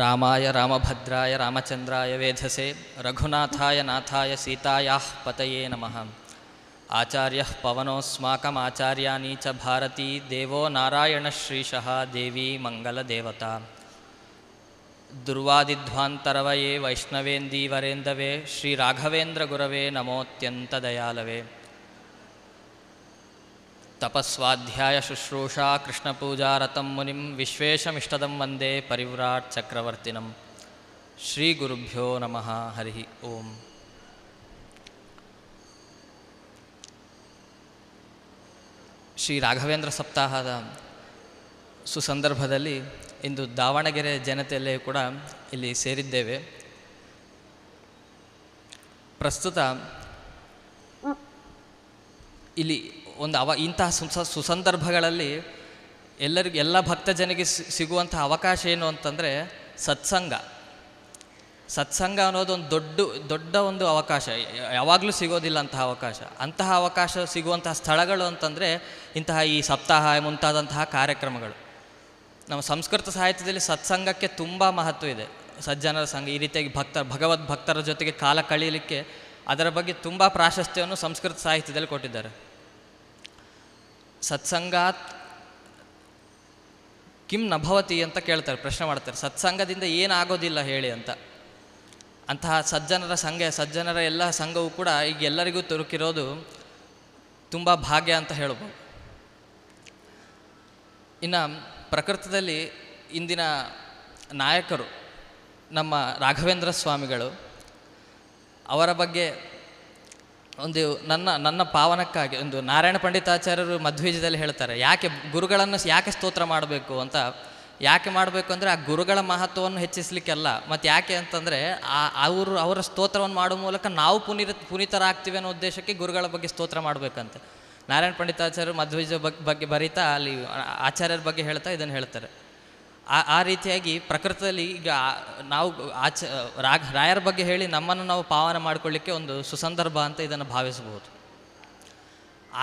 रामाय रामभद्राय रामचन्द्राय वेधसे रघुनाथाय नाथाय सीतायाः पतये नमः आचार्यः पवनोऽस्माकमाचार्याणि च भारती देवो देवी मङ्गलदेवता दुर्वादिध्वान्तरवये वैष्णवेन्दी वरेन्दवे श्रीराघवेन्द्रगुरवे नमोऽत्यन्तदयालवे ತಪಸ್ವಾಧ್ಯಾಯ ಶುಶ್ರೂಷಾ ಕೃಷ್ಣಪೂಜಾರತಂ ಮುನಿಂ ವಿಶ್ವೇಶಮಿಷ್ಟದಂ ವಂದೇ ಪರಿವ್ರಾಟ್ ಚಕ್ರವರ್ತಿನಂ ಶ್ರೀ ಗುರುಭ್ಯೋ ನಮಃ ಹರಿ ಓಂ ಶ್ರೀ ರಾಘವೇಂದ್ರ ಸಪ್ತಾಹದ ಸುಸಂದರ್ಭದಲ್ಲಿ ಇಂದು ದಾವಣಗೆರೆ ಜನತೆಯಲ್ಲೇ ಕೂಡ ಇಲ್ಲಿ ಸೇರಿದ್ದೇವೆ ಪ್ರಸ್ತುತ ಇಲ್ಲಿ ಒಂದು ಅವ ಇಂತಹ ಸುಸಂದರ್ಭಗಳಲ್ಲಿ ಎಲ್ಲರಿಗೂ ಎಲ್ಲ ಭಕ್ತಜನಿಗೆ ಸಿಗುವಂಥ ಅವಕಾಶ ಏನು ಅಂತಂದರೆ ಸತ್ಸಂಗ ಸತ್ಸಂಗ ಅನ್ನೋದೊಂದು ದೊಡ್ಡ ದೊಡ್ಡ ಒಂದು ಅವಕಾಶ ಯಾವಾಗಲೂ ಸಿಗೋದಿಲ್ಲ ಅಂತಹ ಅವಕಾಶ ಅಂತಹ ಅವಕಾಶ ಸಿಗುವಂತಹ ಸ್ಥಳಗಳು ಅಂತಂದರೆ ಇಂತಹ ಈ ಸಪ್ತಾಹ ಮುಂತಾದಂತಹ ಕಾರ್ಯಕ್ರಮಗಳು ನಮ್ಮ ಸಂಸ್ಕೃತ ಸಾಹಿತ್ಯದಲ್ಲಿ ಸತ್ಸಂಗಕ್ಕೆ ತುಂಬ ಮಹತ್ವ ಇದೆ ಸಜ್ಜನರ ಸಂಘ ಈ ರೀತಿಯಾಗಿ ಭಕ್ತ ಭಗವದ್ ಭಕ್ತರ ಜೊತೆಗೆ ಕಾಲ ಕಳೀಲಿಕ್ಕೆ ಅದರ ಬಗ್ಗೆ ತುಂಬ ಪ್ರಾಶಸ್ತ್ಯವನ್ನು ಸಂಸ್ಕೃತ ಸಾಹಿತ್ಯದಲ್ಲಿ ಕೊಟ್ಟಿದ್ದಾರೆ ಸತ್ಸಂಗಾತ್ ಕಿಂ ನಭವತಿ ಅಂತ ಕೇಳ್ತಾರೆ ಪ್ರಶ್ನೆ ಮಾಡ್ತಾರೆ ಸತ್ಸಂಗದಿಂದ ಏನಾಗೋದಿಲ್ಲ ಹೇಳಿ ಅಂತ ಅಂತಹ ಸಜ್ಜನರ ಸಂಘ ಸಜ್ಜನರ ಎಲ್ಲ ಸಂಘವೂ ಕೂಡ ಈಗ ಎಲ್ಲರಿಗೂ ತುರುಕಿರೋದು ತುಂಬ ಭಾಗ್ಯ ಅಂತ ಹೇಳ್ಬೋದು ಇನ್ನು ಪ್ರಕೃತದಲ್ಲಿ ಇಂದಿನ ನಾಯಕರು ನಮ್ಮ ರಾಘವೇಂದ್ರ ಸ್ವಾಮಿಗಳು ಅವರ ಬಗ್ಗೆ ಒಂದು ನನ್ನ ನನ್ನ ಪಾವನಕ್ಕಾಗಿ ಒಂದು ನಾರಾಯಣ ಪಂಡಿತಾಚಾರ್ಯರು ಮಧ್ವೀಜದಲ್ಲಿ ಹೇಳ್ತಾರೆ ಯಾಕೆ ಗುರುಗಳನ್ನು ಯಾಕೆ ಸ್ತೋತ್ರ ಮಾಡಬೇಕು ಅಂತ ಯಾಕೆ ಮಾಡಬೇಕು ಅಂದರೆ ಆ ಗುರುಗಳ ಮಹತ್ವವನ್ನು ಹೆಚ್ಚಿಸಲಿಕ್ಕೆಲ್ಲ ಮತ್ತು ಯಾಕೆ ಅಂತಂದರೆ ಆ ಅವರು ಅವರ ಸ್ತೋತ್ರವನ್ನು ಮಾಡುವ ಮೂಲಕ ನಾವು ಪುನೀತ ಪುನೀತರಾಗ್ತೀವಿ ಅನ್ನೋ ಉದ್ದೇಶಕ್ಕೆ ಗುರುಗಳ ಬಗ್ಗೆ ಸ್ತೋತ್ರ ಮಾಡಬೇಕಂತ ನಾರಾಯಣ ಪಂಡಿತಾಚಾರ್ಯರು ಮಧ್ವೀಜ ಬಗ್ಗೆ ಬರೀತಾ ಅಲ್ಲಿ ಆಚಾರ್ಯರ ಬಗ್ಗೆ ಹೇಳ್ತಾ ಇದನ್ನು ಹೇಳ್ತಾರೆ ಆ ಆ ರೀತಿಯಾಗಿ ಪ್ರಕೃತದಲ್ಲಿ ಈಗ ನಾವು ಆಚ ರಾಗ ರಾಯರ ಬಗ್ಗೆ ಹೇಳಿ ನಮ್ಮನ್ನು ನಾವು ಪಾವನ ಮಾಡಿಕೊಳ್ಳಿಕ್ಕೆ ಒಂದು ಸುಸಂದರ್ಭ ಅಂತ ಇದನ್ನು ಭಾವಿಸಬಹುದು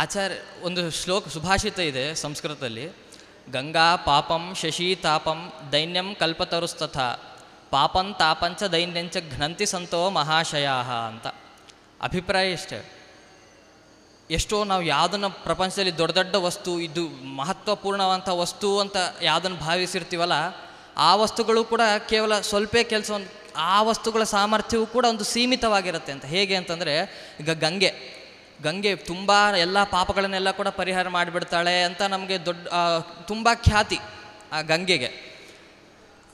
ಆಚಾರ್ಯ ಒಂದು ಶ್ಲೋಕ ಸುಭಾಷಿತ ಇದೆ ಸಂಸ್ಕೃತದಲ್ಲಿ ಗಂಗಾ ಪಾಪಂ ಶಶಿ ತಾಪಂ ದೈನ್ಯಂ ಕಲ್ಪತರುಸ್ತಥ ಪಾಪಂ ತಾಪಂಚ ದೈನ್ಯಂಚ ಘ್ನಂತಿ ಸಂತೋ ಮಹಾಶಯ ಅಂತ ಅಭಿಪ್ರಾಯ ಇಷ್ಟೇ ಎಷ್ಟೋ ನಾವು ಯಾವುದನ್ನು ಪ್ರಪಂಚದಲ್ಲಿ ದೊಡ್ಡ ದೊಡ್ಡ ವಸ್ತು ಇದು ಮಹತ್ವಪೂರ್ಣವಂಥ ವಸ್ತು ಅಂತ ಯಾವುದನ್ನು ಭಾವಿಸಿರ್ತೀವಲ್ಲ ಆ ವಸ್ತುಗಳು ಕೂಡ ಕೇವಲ ಸ್ವಲ್ಪ ಕೆಲಸ ಆ ವಸ್ತುಗಳ ಸಾಮರ್ಥ್ಯವೂ ಕೂಡ ಒಂದು ಸೀಮಿತವಾಗಿರುತ್ತೆ ಅಂತ ಹೇಗೆ ಅಂತಂದರೆ ಈಗ ಗಂಗೆ ಗಂಗೆ ತುಂಬ ಎಲ್ಲ ಪಾಪಗಳನ್ನೆಲ್ಲ ಕೂಡ ಪರಿಹಾರ ಮಾಡಿಬಿಡ್ತಾಳೆ ಅಂತ ನಮಗೆ ದೊಡ್ಡ ತುಂಬ ಖ್ಯಾತಿ ಆ ಗಂಗೆಗೆ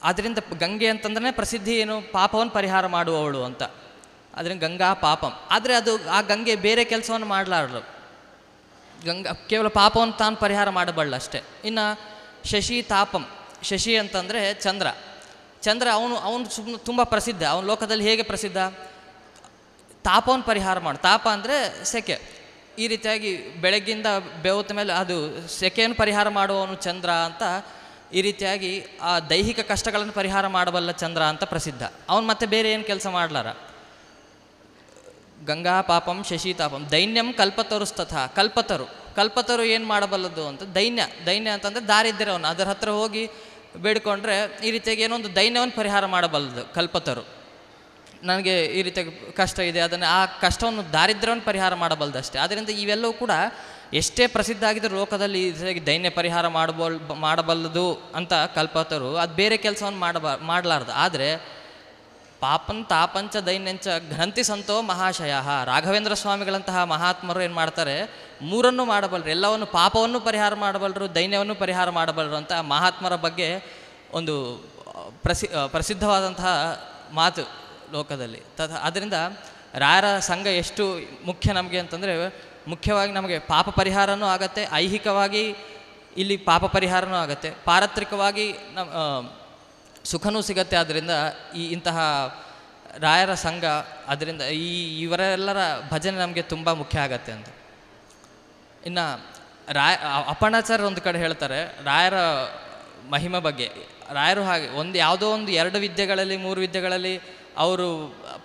ಆದ್ದರಿಂದ ಗಂಗೆ ಅಂತಂದ್ರೆ ಪ್ರಸಿದ್ಧಿ ಏನು ಪಾಪವನ್ನು ಪರಿಹಾರ ಮಾಡುವವಳು ಅಂತ ಅದರಿಂದ ಗಂಗಾ ಪಾಪಂ ಆದರೆ ಅದು ಆ ಗಂಗೆ ಬೇರೆ ಕೆಲಸವನ್ನು ಮಾಡಲಾರರು ಗಂಗಾ ಕೇವಲ ಪಾಪವನ್ನು ತಾನು ಪರಿಹಾರ ಮಾಡಬಲ್ಲ ಅಷ್ಟೇ ಇನ್ನು ಶಶಿ ತಾಪಂ ಶಶಿ ಅಂತಂದರೆ ಚಂದ್ರ ಚಂದ್ರ ಅವನು ಅವನು ಸುಮ್ಮನೆ ತುಂಬ ಪ್ರಸಿದ್ಧ ಅವನ ಲೋಕದಲ್ಲಿ ಹೇಗೆ ಪ್ರಸಿದ್ಧ ತಾಪವನ್ನು ಪರಿಹಾರ ಮಾಡು ತಾಪ ಅಂದರೆ ಸೆಕೆ ಈ ರೀತಿಯಾಗಿ ಬೆಳಗ್ಗಿಂದ ಬೆವತ್ತ ಮೇಲೆ ಅದು ಸೆಕೆಯನ್ನು ಪರಿಹಾರ ಮಾಡುವವನು ಚಂದ್ರ ಅಂತ ಈ ರೀತಿಯಾಗಿ ಆ ದೈಹಿಕ ಕಷ್ಟಗಳನ್ನು ಪರಿಹಾರ ಮಾಡಬಲ್ಲ ಚಂದ್ರ ಅಂತ ಪ್ರಸಿದ್ಧ ಅವನು ಮತ್ತೆ ಬೇರೆ ಏನು ಕೆಲಸ ಮಾಡಲಾರ ಗಂಗಾ ಪಾಪಂ ಶಶಿತಾಪಂ ದೈನ್ಯಂ ಕಲ್ಪತರುಸ್ತಥ ಕಲ್ಪತರು ಕಲ್ಪತರು ಏನು ಮಾಡಬಲ್ಲದು ಅಂತ ದೈನ್ಯ ದೈನ್ಯ ಅಂತಂದರೆ ದಾರಿದ್ರ್ಯವನ್ನು ಅದರ ಹತ್ರ ಹೋಗಿ ಬೇಡಿಕೊಂಡ್ರೆ ಈ ರೀತಿಯಾಗಿ ಏನೋ ಒಂದು ದೈನ್ಯವನ್ನು ಪರಿಹಾರ ಮಾಡಬಲ್ಲದು ಕಲ್ಪತರು ನನಗೆ ಈ ರೀತಿಯಾಗಿ ಕಷ್ಟ ಇದೆ ಅದನ್ನು ಆ ಕಷ್ಟವನ್ನು ದಾರಿದ್ರ್ಯವನ್ನು ಪರಿಹಾರ ಅಷ್ಟೇ ಆದ್ದರಿಂದ ಇವೆಲ್ಲವೂ ಕೂಡ ಎಷ್ಟೇ ಪ್ರಸಿದ್ಧ ಆಗಿದ್ದರೂ ಲೋಕದಲ್ಲಿ ರೀತಿಯಾಗಿ ದೈನ್ಯ ಪರಿಹಾರ ಮಾಡಬಲ್ ಮಾಡಬಲ್ಲದು ಅಂತ ಕಲ್ಪತರು ಅದು ಬೇರೆ ಕೆಲಸವನ್ನು ಮಾಡಬ ಮಾಡಲಾರ್ದು ಆದರೆ ಪಾಪಂ ತಾಪಂಚ ದೈನ್ಯಂಚ ಗ್ರಂಥಿ ಸಂತೋ ಮಹಾಶಯ ರಾಘವೇಂದ್ರ ಸ್ವಾಮಿಗಳಂತಹ ಮಹಾತ್ಮರು ಏನು ಮಾಡ್ತಾರೆ ಮೂರನ್ನು ಮಾಡಬಲ್ಲರು ಎಲ್ಲವನ್ನು ಪಾಪವನ್ನು ಪರಿಹಾರ ಮಾಡಬಲ್ಲರು ದೈನ್ಯವನ್ನು ಪರಿಹಾರ ಮಾಡಬಲ್ಲರು ಅಂತ ಮಹಾತ್ಮರ ಬಗ್ಗೆ ಒಂದು ಪ್ರಸಿ ಪ್ರಸಿದ್ಧವಾದಂತಹ ಮಾತು ಲೋಕದಲ್ಲಿ ತದ ಅದರಿಂದ ರಾಯರ ಸಂಘ ಎಷ್ಟು ಮುಖ್ಯ ನಮಗೆ ಅಂತಂದರೆ ಮುಖ್ಯವಾಗಿ ನಮಗೆ ಪಾಪ ಪರಿಹಾರನೂ ಆಗತ್ತೆ ಐಹಿಕವಾಗಿ ಇಲ್ಲಿ ಪಾಪ ಪರಿಹಾರನೂ ಆಗತ್ತೆ ಪಾರತ್ರಿಕವಾಗಿ ನಮ್ಮ ಸುಖನೂ ಸಿಗತ್ತೆ ಆದ್ದರಿಂದ ಈ ಇಂತಹ ರಾಯರ ಸಂಘ ಅದರಿಂದ ಈ ಇವರೆಲ್ಲರ ಭಜನೆ ನಮಗೆ ತುಂಬ ಮುಖ್ಯ ಆಗತ್ತೆ ಅಂತ ಇನ್ನು ರಾಯ ಅಪಣಾಚಾರ್ಯರು ಒಂದು ಕಡೆ ಹೇಳ್ತಾರೆ ರಾಯರ ಮಹಿಮೆ ಬಗ್ಗೆ ರಾಯರು ಹಾಗೆ ಒಂದು ಯಾವುದೋ ಒಂದು ಎರಡು ವಿದ್ಯೆಗಳಲ್ಲಿ ಮೂರು ವಿದ್ಯೆಗಳಲ್ಲಿ ಅವರು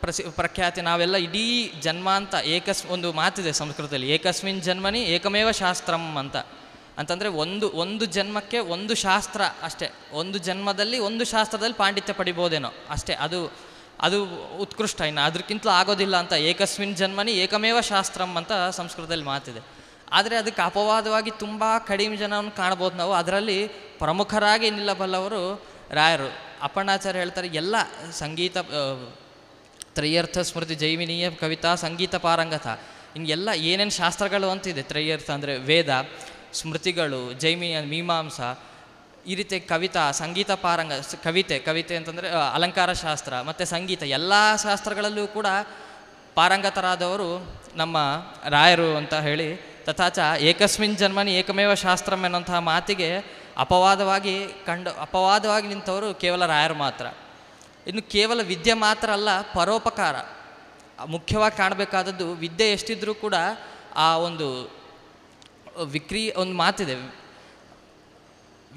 ಪ್ರಸಿ ಪ್ರಖ್ಯಾತಿ ನಾವೆಲ್ಲ ಇಡೀ ಜನ್ಮ ಅಂತ ಏಕಸ್ ಒಂದು ಮಾತಿದೆ ಸಂಸ್ಕೃತದಲ್ಲಿ ಏಕಸ್ಮಿನ್ ಜನ್ಮನಿ ಏಕಮೇವ ಶಾಸ್ತ್ರಂ ಅಂತ ಅಂತಂದರೆ ಒಂದು ಒಂದು ಜನ್ಮಕ್ಕೆ ಒಂದು ಶಾಸ್ತ್ರ ಅಷ್ಟೇ ಒಂದು ಜನ್ಮದಲ್ಲಿ ಒಂದು ಶಾಸ್ತ್ರದಲ್ಲಿ ಪಾಂಡಿತ್ಯ ಪಡಿಬೋದೇನೋ ಅಷ್ಟೇ ಅದು ಅದು ಉತ್ಕೃಷ್ಟ ಇನ್ನು ಅದಕ್ಕಿಂತಲೂ ಆಗೋದಿಲ್ಲ ಅಂತ ಏಕಸ್ಮಿನ್ ಜನ್ಮನಿ ಏಕಮೇವ ಶಾಸ್ತ್ರಂ ಅಂತ ಸಂಸ್ಕೃತದಲ್ಲಿ ಮಾತಿದೆ ಆದರೆ ಅದಕ್ಕೆ ಅಪವಾದವಾಗಿ ತುಂಬ ಕಡಿಮೆ ಜನವನ್ನು ಕಾಣ್ಬೋದು ನಾವು ಅದರಲ್ಲಿ ಪ್ರಮುಖರಾಗಿ ನಿಲ್ಲಬಲ್ಲವರು ರಾಯರು ಅಪ್ಪಣ್ಣಾಚಾರ್ಯ ಹೇಳ್ತಾರೆ ಎಲ್ಲ ಸಂಗೀತ ತ್ರಯರ್ಥ ಸ್ಮೃತಿ ಜೈಮಿನೀಯ ಕವಿತಾ ಸಂಗೀತ ಪಾರಂಗತ ಹಿಂಗೆಲ್ಲ ಏನೇನು ಶಾಸ್ತ್ರಗಳು ಅಂತಿದೆ ತ್ರಯರ್ಥ ಅಂದರೆ ವೇದ ಸ್ಮೃತಿಗಳು ಜೈಮಿಯ ಮೀಮಾಂಸ ಈ ರೀತಿ ಕವಿತಾ ಸಂಗೀತ ಪಾರಂಗ ಕವಿತೆ ಕವಿತೆ ಅಂತಂದರೆ ಅಲಂಕಾರ ಶಾಸ್ತ್ರ ಮತ್ತು ಸಂಗೀತ ಎಲ್ಲ ಶಾಸ್ತ್ರಗಳಲ್ಲೂ ಕೂಡ ಪಾರಂಗತರಾದವರು ನಮ್ಮ ರಾಯರು ಅಂತ ಹೇಳಿ ತಥಾಚ ಏಕಸ್ಮಿನ್ ಜನ್ಮನಿ ಏಕಮೇವ ಶಾಸ್ತ್ರಂ ಎನ್ನುವಂತಹ ಮಾತಿಗೆ ಅಪವಾದವಾಗಿ ಕಂಡು ಅಪವಾದವಾಗಿ ನಿಂತವರು ಕೇವಲ ರಾಯರು ಮಾತ್ರ ಇನ್ನು ಕೇವಲ ವಿದ್ಯೆ ಮಾತ್ರ ಅಲ್ಲ ಪರೋಪಕಾರ ಮುಖ್ಯವಾಗಿ ಕಾಣಬೇಕಾದದ್ದು ವಿದ್ಯೆ ಎಷ್ಟಿದ್ರೂ ಕೂಡ ಆ ಒಂದು ವಿಕ್ರಿ ಒಂದು ಮಾತಿದೆ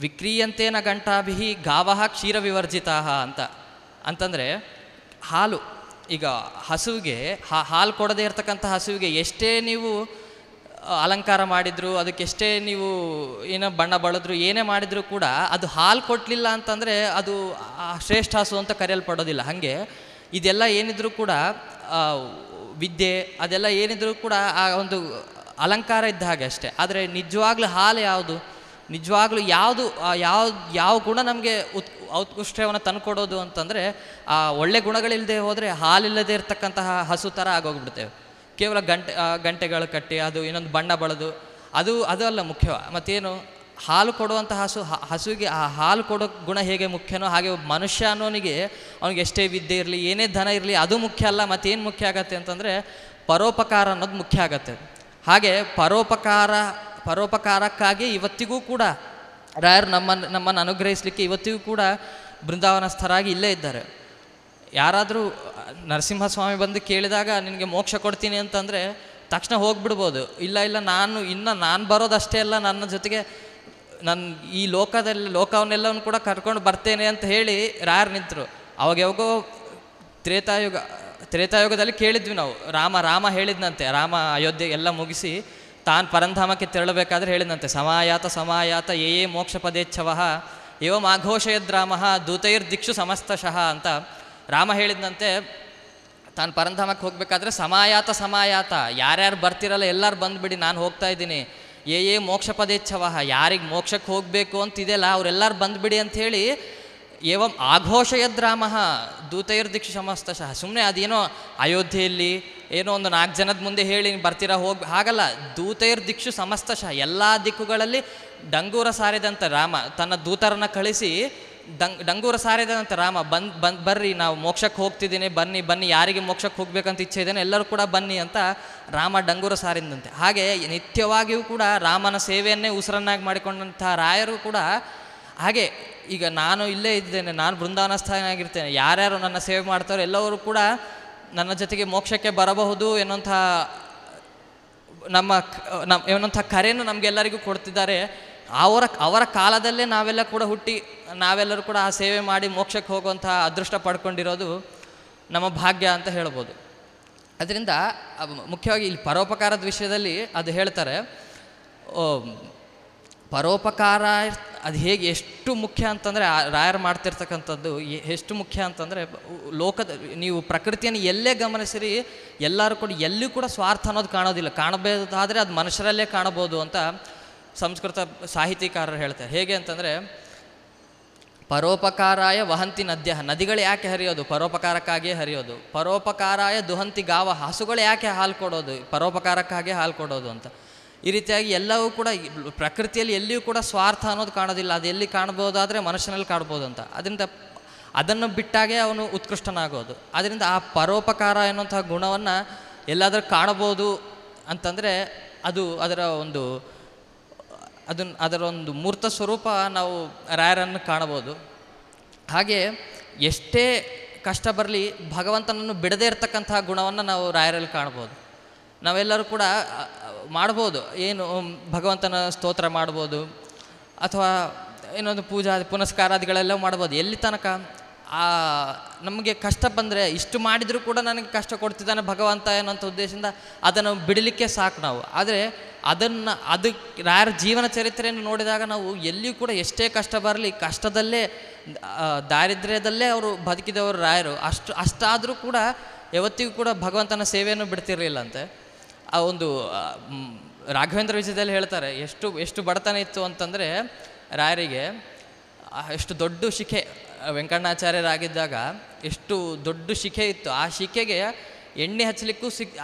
ವಿಕ್ರಿಯಂತೇನ ಗಂಟಾಭಿ ಗಾವಹ ಕ್ಷೀರವಿವರ್ಜಿತಾ ಅಂತ ಅಂತಂದರೆ ಹಾಲು ಈಗ ಹಸುವಿಗೆ ಹಾಲು ಕೊಡದೇ ಇರತಕ್ಕಂಥ ಹಸುವಿಗೆ ಎಷ್ಟೇ ನೀವು ಅಲಂಕಾರ ಮಾಡಿದ್ರು ಅದಕ್ಕೆ ಎಷ್ಟೇ ನೀವು ಏನೋ ಬಣ್ಣ ಬಳಿದ್ರು ಏನೇ ಮಾಡಿದರೂ ಕೂಡ ಅದು ಹಾಲು ಕೊಟ್ಟಲಿಲ್ಲ ಅಂತಂದರೆ ಅದು ಶ್ರೇಷ್ಠ ಹಸು ಅಂತ ಕರೆಯಲ್ಪಡೋದಿಲ್ಲ ಹಾಗೆ ಇದೆಲ್ಲ ಏನಿದ್ರೂ ಕೂಡ ವಿದ್ಯೆ ಅದೆಲ್ಲ ಏನಿದ್ರು ಕೂಡ ಆ ಒಂದು ಅಲಂಕಾರ ಇದ್ದ ಹಾಗೆ ಅಷ್ಟೇ ಆದರೆ ನಿಜವಾಗ್ಲೂ ಹಾಲು ಯಾವುದು ನಿಜವಾಗ್ಲೂ ಯಾವುದು ಯಾವ ಯಾವ ಗುಣ ನಮಗೆ ಉತ್ ಔತ್ಕೃಷ್ಟವನ್ನು ತಂದುಕೊಡೋದು ಅಂತಂದರೆ ಆ ಒಳ್ಳೆ ಗುಣಗಳಿಲ್ಲದೆ ಹೋದರೆ ಹಾಲಿಲ್ಲದೆ ಇರತಕ್ಕಂತಹ ಹಸು ಥರ ಆಗೋಗ್ಬಿಡ್ತೇವೆ ಕೇವಲ ಗಂಟೆ ಗಂಟೆಗಳು ಕಟ್ಟಿ ಅದು ಇನ್ನೊಂದು ಬಣ್ಣ ಬಳದು ಅದು ಅದು ಅಲ್ಲ ಮುಖ್ಯ ಮತ್ತೇನು ಹಾಲು ಕೊಡುವಂಥ ಹಸು ಹಸುವಿಗೆ ಆ ಹಾಲು ಕೊಡೋ ಗುಣ ಹೇಗೆ ಮುಖ್ಯನೋ ಹಾಗೆ ಮನುಷ್ಯ ಅನ್ನೋನಿಗೆ ಅವ್ನಿಗೆ ಎಷ್ಟೇ ವಿದ್ಯೆ ಇರಲಿ ಏನೇ ಧನ ಇರಲಿ ಅದು ಮುಖ್ಯ ಅಲ್ಲ ಮತ್ತೇನು ಮುಖ್ಯ ಆಗತ್ತೆ ಅಂತಂದರೆ ಪರೋಪಕಾರ ಅನ್ನೋದು ಮುಖ್ಯ ಆಗತ್ತೆ ಹಾಗೆ ಪರೋಪಕಾರ ಪರೋಪಕಾರಕ್ಕಾಗಿ ಇವತ್ತಿಗೂ ಕೂಡ ರಾಯರು ನಮ್ಮನ್ನು ನಮ್ಮನ್ನು ಅನುಗ್ರಹಿಸಲಿಕ್ಕೆ ಇವತ್ತಿಗೂ ಕೂಡ ಬೃಂದಾವನಸ್ಥರಾಗಿ ಇಲ್ಲೇ ಇದ್ದಾರೆ ಯಾರಾದರೂ ನರಸಿಂಹಸ್ವಾಮಿ ಬಂದು ಕೇಳಿದಾಗ ನಿನಗೆ ಮೋಕ್ಷ ಕೊಡ್ತೀನಿ ಅಂತಂದರೆ ತಕ್ಷಣ ಹೋಗಿಬಿಡ್ಬೋದು ಇಲ್ಲ ಇಲ್ಲ ನಾನು ಇನ್ನು ನಾನು ಬರೋದಷ್ಟೇ ಅಲ್ಲ ನನ್ನ ಜೊತೆಗೆ ನನ್ನ ಈ ಲೋಕದಲ್ಲಿ ಲೋಕವನ್ನೆಲ್ಲವನ್ನು ಕೂಡ ಕರ್ಕೊಂಡು ಬರ್ತೇನೆ ಅಂತ ಹೇಳಿ ರಾಯರು ನಿಂತರು ಅವಾಗ ಯಾವಾಗೋ ತ್ರೇತಾಯುಗ ತ್ರೇತಾಯುಗದಲ್ಲಿ ಕೇಳಿದ್ವಿ ನಾವು ರಾಮ ರಾಮ ಹೇಳಿದ್ನಂತೆ ರಾಮ ಅಯೋಧ್ಯೆ ಎಲ್ಲ ಮುಗಿಸಿ ತಾನು ಪರಂಧಾಮಕ್ಕೆ ತೆರಳಬೇಕಾದ್ರೆ ಹೇಳಿದಂತೆ ಸಮಾಯಾತ ಸಮಾಯಾತ ಏ ಮೋಕ್ಷ ಪದೇಚ್ಛವ ಏವಂ ಆಘೋಷಯದ್ರಾಮ ದೂತೈರ್ ದಿಕ್ಷು ಸಮಸ್ತಶಃ ಅಂತ ರಾಮ ಹೇಳಿದಂತೆ ತಾನು ಪರಂಧಾಮಕ್ಕೆ ಹೋಗಬೇಕಾದ್ರೆ ಸಮಾಯಾತ ಸಮಾಯಾತ ಯಾರ್ಯಾರು ಬರ್ತಿರಲ್ಲ ಎಲ್ಲರೂ ಬಂದುಬಿಡಿ ನಾನು ಹೋಗ್ತಾ ಇದ್ದೀನಿ ಏ ಏ ಮೋಕ್ಷ ಪದೇಚ್ಛವ ಯಾರಿಗೆ ಮೋಕ್ಷಕ್ಕೆ ಹೋಗಬೇಕು ಅಂತಿದೆಯಲ್ಲ ಅವರೆಲ್ಲರೂ ಬಂದುಬಿಡಿ ಅಂಥೇಳಿ ಏವಂ ಆಘೋಷಯದ್ರಾಮಃ ಸಮಸ್ತ ಸಮಸ್ತಶಃ ಸುಮ್ಮನೆ ಅದೇನೋ ಅಯೋಧ್ಯೆಯಲ್ಲಿ ಏನೋ ಒಂದು ನಾಲ್ಕು ಜನದ ಮುಂದೆ ಹೇಳಿ ಬರ್ತೀರಾ ಹೋಗಿ ಹಾಗಲ್ಲ ದೂತೈರ್ ದಿಕ್ಷು ಸಮಸ್ತಶಃ ಎಲ್ಲ ದಿಕ್ಕುಗಳಲ್ಲಿ ಡಂಗೂರ ಸಾರಿದಂಥ ರಾಮ ತನ್ನ ದೂತರನ್ನು ಕಳಿಸಿ ಡಂಗ್ ಡಂಗೂರ ಸಾರಿದಂಥ ರಾಮ ಬಂದು ಬಂದು ಬರ್ರಿ ನಾವು ಮೋಕ್ಷಕ್ಕೆ ಹೋಗ್ತಿದ್ದೀನಿ ಬನ್ನಿ ಬನ್ನಿ ಯಾರಿಗೆ ಮೋಕ್ಷಕ್ಕೆ ಹೋಗ್ಬೇಕಂತ ಇಚ್ಛೆ ಇದ್ದೇನೆ ಎಲ್ಲರೂ ಕೂಡ ಬನ್ನಿ ಅಂತ ರಾಮ ಡಂಗೂರ ಸಾರಿದಂತೆ ಹಾಗೆ ನಿತ್ಯವಾಗಿಯೂ ಕೂಡ ರಾಮನ ಸೇವೆಯನ್ನೇ ಉಸಿರನ್ನಾಗಿ ಮಾಡಿಕೊಂಡಂಥ ರಾಯರು ಕೂಡ ಹಾಗೆ ಈಗ ನಾನು ಇಲ್ಲೇ ಇದ್ದೇನೆ ನಾನು ಆಗಿರ್ತೇನೆ ಯಾರ್ಯಾರು ನನ್ನ ಸೇವೆ ಮಾಡ್ತಾರೋ ಎಲ್ಲವರು ಕೂಡ ನನ್ನ ಜೊತೆಗೆ ಮೋಕ್ಷಕ್ಕೆ ಬರಬಹುದು ಎನ್ನುವಂಥ ನಮ್ಮ ನಮ್ಮ ಎನ್ನುವಂಥ ಕರೆಯನ್ನು ನಮಗೆಲ್ಲರಿಗೂ ಕೊಡ್ತಿದ್ದಾರೆ ಅವರ ಅವರ ಕಾಲದಲ್ಲೇ ನಾವೆಲ್ಲ ಕೂಡ ಹುಟ್ಟಿ ನಾವೆಲ್ಲರೂ ಕೂಡ ಆ ಸೇವೆ ಮಾಡಿ ಮೋಕ್ಷಕ್ಕೆ ಹೋಗುವಂಥ ಅದೃಷ್ಟ ಪಡ್ಕೊಂಡಿರೋದು ನಮ್ಮ ಭಾಗ್ಯ ಅಂತ ಹೇಳ್ಬೋದು ಅದರಿಂದ ಮುಖ್ಯವಾಗಿ ಇಲ್ಲಿ ಪರೋಪಕಾರದ ವಿಷಯದಲ್ಲಿ ಅದು ಹೇಳ್ತಾರೆ ಪರೋಪಕಾರ ಅದು ಹೇಗೆ ಎಷ್ಟು ಮುಖ್ಯ ಅಂತಂದರೆ ರಾಯರ್ ಮಾಡ್ತಿರ್ತಕ್ಕಂಥದ್ದು ಎಷ್ಟು ಮುಖ್ಯ ಅಂತಂದರೆ ಲೋಕದ ನೀವು ಪ್ರಕೃತಿಯನ್ನು ಎಲ್ಲೇ ಗಮನಿಸಿರಿ ಎಲ್ಲರೂ ಕೂಡ ಎಲ್ಲೂ ಕೂಡ ಸ್ವಾರ್ಥ ಅನ್ನೋದು ಕಾಣೋದಿಲ್ಲ ಕಾಣಬೇಕಾದರೆ ಅದು ಮನುಷ್ಯರಲ್ಲೇ ಕಾಣಬೋದು ಅಂತ ಸಂಸ್ಕೃತ ಸಾಹಿತಿಕಾರರು ಹೇಳ್ತಾರೆ ಹೇಗೆ ಅಂತಂದರೆ ಪರೋಪಕಾರಾಯ ವಹಂತಿ ನದ್ಯ ನದಿಗಳು ಯಾಕೆ ಹರಿಯೋದು ಪರೋಪಕಾರಕ್ಕಾಗಿಯೇ ಹರಿಯೋದು ಪರೋಪಕಾರಾಯ ದುಹಂತಿ ಗಾವ ಹಸುಗಳು ಯಾಕೆ ಹಾಲು ಕೊಡೋದು ಪರೋಪಕಾರಕ್ಕಾಗಿಯೇ ಹಾಲು ಕೊಡೋದು ಅಂತ ಈ ರೀತಿಯಾಗಿ ಎಲ್ಲವೂ ಕೂಡ ಪ್ರಕೃತಿಯಲ್ಲಿ ಎಲ್ಲಿಯೂ ಕೂಡ ಸ್ವಾರ್ಥ ಅನ್ನೋದು ಕಾಣೋದಿಲ್ಲ ಅದು ಎಲ್ಲಿ ಕಾಣ್ಬೋದಾದರೆ ಮನುಷ್ಯನಲ್ಲಿ ಕಾಣ್ಬೋದು ಅಂತ ಅದರಿಂದ ಅದನ್ನು ಬಿಟ್ಟಾಗೆ ಅವನು ಉತ್ಕೃಷ್ಟನಾಗೋದು ಅದರಿಂದ ಆ ಪರೋಪಕಾರ ಎನ್ನುವಂತಹ ಗುಣವನ್ನು ಎಲ್ಲಾದರೂ ಕಾಣಬೋದು ಅಂತಂದರೆ ಅದು ಅದರ ಒಂದು ಅದನ್ನು ಅದರ ಒಂದು ಮೂರ್ತ ಸ್ವರೂಪ ನಾವು ರಾಯರನ್ನು ಕಾಣಬೋದು ಹಾಗೆ ಎಷ್ಟೇ ಕಷ್ಟ ಬರಲಿ ಭಗವಂತನನ್ನು ಬಿಡದೇ ಇರತಕ್ಕಂತಹ ಗುಣವನ್ನು ನಾವು ರಾಯರಲ್ಲಿ ಕಾಣ್ಬೋದು ನಾವೆಲ್ಲರೂ ಕೂಡ ಮಾಡ್ಬೋದು ಏನು ಭಗವಂತನ ಸ್ತೋತ್ರ ಮಾಡ್ಬೋದು ಅಥವಾ ಏನೊಂದು ಪೂಜಾ ಪುನಸ್ಕಾರಾದಿಗಳೆಲ್ಲ ಮಾಡ್ಬೋದು ಎಲ್ಲಿ ತನಕ ಆ ನಮಗೆ ಕಷ್ಟ ಬಂದರೆ ಇಷ್ಟು ಮಾಡಿದರೂ ಕೂಡ ನನಗೆ ಕಷ್ಟ ಕೊಡ್ತಿದ್ದಾನೆ ಭಗವಂತ ಅನ್ನೋಂಥ ಉದ್ದೇಶದಿಂದ ಅದನ್ನು ಬಿಡಲಿಕ್ಕೆ ಸಾಕು ನಾವು ಆದರೆ ಅದನ್ನು ಅದಕ್ಕೆ ಯಾರ ಜೀವನ ಚರಿತ್ರೆಯನ್ನು ನೋಡಿದಾಗ ನಾವು ಎಲ್ಲಿಯೂ ಕೂಡ ಎಷ್ಟೇ ಕಷ್ಟ ಬರಲಿ ಕಷ್ಟದಲ್ಲೇ ದಾರಿದ್ರ್ಯದಲ್ಲೇ ಅವರು ಬದುಕಿದವರು ರಾಯರು ಅಷ್ಟು ಅಷ್ಟಾದರೂ ಕೂಡ ಯಾವತ್ತಿಗೂ ಕೂಡ ಭಗವಂತನ ಸೇವೆಯನ್ನು ಬಿಡ್ತಿರಲಿಲ್ಲಂತೆ ಆ ಒಂದು ರಾಘವೇಂದ್ರ ವಿಜಯದಲ್ಲಿ ಹೇಳ್ತಾರೆ ಎಷ್ಟು ಎಷ್ಟು ಬಡತನ ಇತ್ತು ಅಂತಂದರೆ ರಾಯರಿಗೆ ಎಷ್ಟು ದೊಡ್ಡ ಶಿಖೆ ವೆಂಕಣ್ಣಾಚಾರ್ಯರಾಗಿದ್ದಾಗ ಎಷ್ಟು ದೊಡ್ಡ ಶಿಖೆ ಇತ್ತು ಆ ಶಿಖೆಗೆ ಎಣ್ಣೆ ಹಚ್ಚಲಿಕ್ಕೂ ಸಿಕ್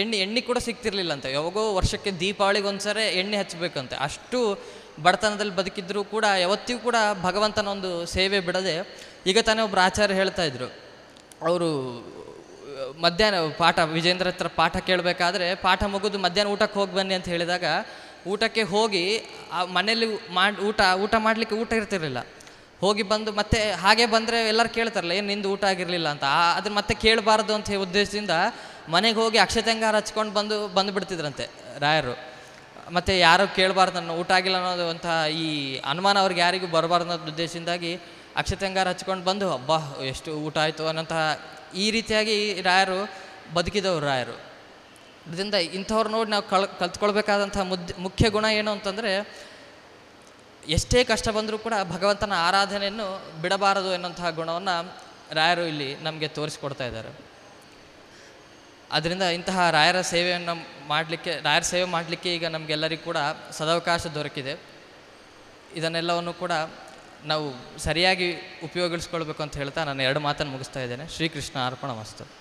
ಎಣ್ಣೆ ಎಣ್ಣೆ ಕೂಡ ಸಿಗ್ತಿರ್ಲಿಲ್ಲ ಅಂತ ಯಾವಾಗೋ ವರ್ಷಕ್ಕೆ ದೀಪಾವಳಿಗೆ ಒಂದ್ಸರಿ ಎಣ್ಣೆ ಹಚ್ಚಬೇಕಂತೆ ಅಷ್ಟು ಬಡತನದಲ್ಲಿ ಬದುಕಿದ್ರೂ ಕೂಡ ಯಾವತ್ತಿಗೂ ಕೂಡ ಭಗವಂತನ ಒಂದು ಸೇವೆ ಬಿಡದೆ ಈಗ ತಾನೇ ಒಬ್ಬರು ಆಚಾರ್ಯ ಹೇಳ್ತಾ ಇದ್ರು ಅವರು ಮಧ್ಯಾಹ್ನ ಪಾಠ ವಿಜೇಂದ್ರ ಹತ್ರ ಪಾಠ ಕೇಳಬೇಕಾದ್ರೆ ಪಾಠ ಮುಗಿದು ಮಧ್ಯಾಹ್ನ ಊಟಕ್ಕೆ ಹೋಗಿ ಬನ್ನಿ ಅಂತ ಹೇಳಿದಾಗ ಊಟಕ್ಕೆ ಹೋಗಿ ಆ ಮನೇಲಿ ಮಾಡಿ ಊಟ ಊಟ ಮಾಡಲಿಕ್ಕೆ ಊಟ ಇರ್ತಿರಲಿಲ್ಲ ಹೋಗಿ ಬಂದು ಮತ್ತೆ ಹಾಗೆ ಬಂದರೆ ಎಲ್ಲರೂ ಕೇಳ್ತಾರಲ್ಲ ಏನು ನಿಂದು ಊಟ ಆಗಿರಲಿಲ್ಲ ಅಂತ ಅದನ್ನ ಮತ್ತೆ ಕೇಳಬಾರ್ದು ಅಂತ ಉದ್ದೇಶದಿಂದ ಮನೆಗೆ ಹೋಗಿ ಅಕ್ಷತೆಂಗಾರ ಹಚ್ಕೊಂಡು ಬಂದು ಬಂದುಬಿಡ್ತಿದ್ರಂತೆ ರಾಯರು ಮತ್ತು ಯಾರು ಕೇಳಬಾರ್ದು ಅನ್ನೋ ಊಟ ಆಗಿಲ್ಲ ಅನ್ನೋದು ಅಂತ ಈ ಅನುಮಾನ ಅವ್ರಿಗೆ ಯಾರಿಗೂ ಬರಬಾರ್ದು ಅನ್ನೋದು ಉದ್ದೇಶದಿಂದಾಗಿ ಅಕ್ಷತೆಂಗಾರ ಹಚ್ಕೊಂಡು ಬಂದು ಅಬ್ಬಾ ಎಷ್ಟು ಊಟ ಆಯಿತು ಅನ್ನೋಂತಹ ಈ ರೀತಿಯಾಗಿ ರಾಯರು ಬದುಕಿದವರು ರಾಯರು ಇದರಿಂದ ಇಂಥವ್ರು ನೋಡಿ ನಾವು ಕಳ್ ಕಲ್ತ್ಕೊಳ್ಬೇಕಾದಂಥ ಮುದ್ ಮುಖ್ಯ ಗುಣ ಏನು ಅಂತಂದರೆ ಎಷ್ಟೇ ಕಷ್ಟ ಬಂದರೂ ಕೂಡ ಭಗವಂತನ ಆರಾಧನೆಯನ್ನು ಬಿಡಬಾರದು ಎನ್ನುವಂತಹ ಗುಣವನ್ನು ರಾಯರು ಇಲ್ಲಿ ನಮಗೆ ತೋರಿಸ್ಕೊಡ್ತಾ ಇದ್ದಾರೆ ಅದರಿಂದ ಇಂತಹ ರಾಯರ ಸೇವೆಯನ್ನು ಮಾಡಲಿಕ್ಕೆ ರಾಯರ ಸೇವೆ ಮಾಡಲಿಕ್ಕೆ ಈಗ ನಮಗೆಲ್ಲರಿಗೂ ಕೂಡ ಸದಾವಕಾಶ ದೊರಕಿದೆ ಇದನ್ನೆಲ್ಲವನ್ನು ಕೂಡ ನಾವು ಸರಿಯಾಗಿ ಉಪಯೋಗಿಸ್ಕೊಳ್ಬೇಕು ಅಂತ ಹೇಳ್ತಾ ನಾನು ಎರಡು ಮಾತನ್ನು ಮುಗಿಸ್ತಾ ಇದ್ದೇನೆ ಶ್ರೀಕೃಷ್ಣ ಅರ್ಪಣ ವಸ್ತು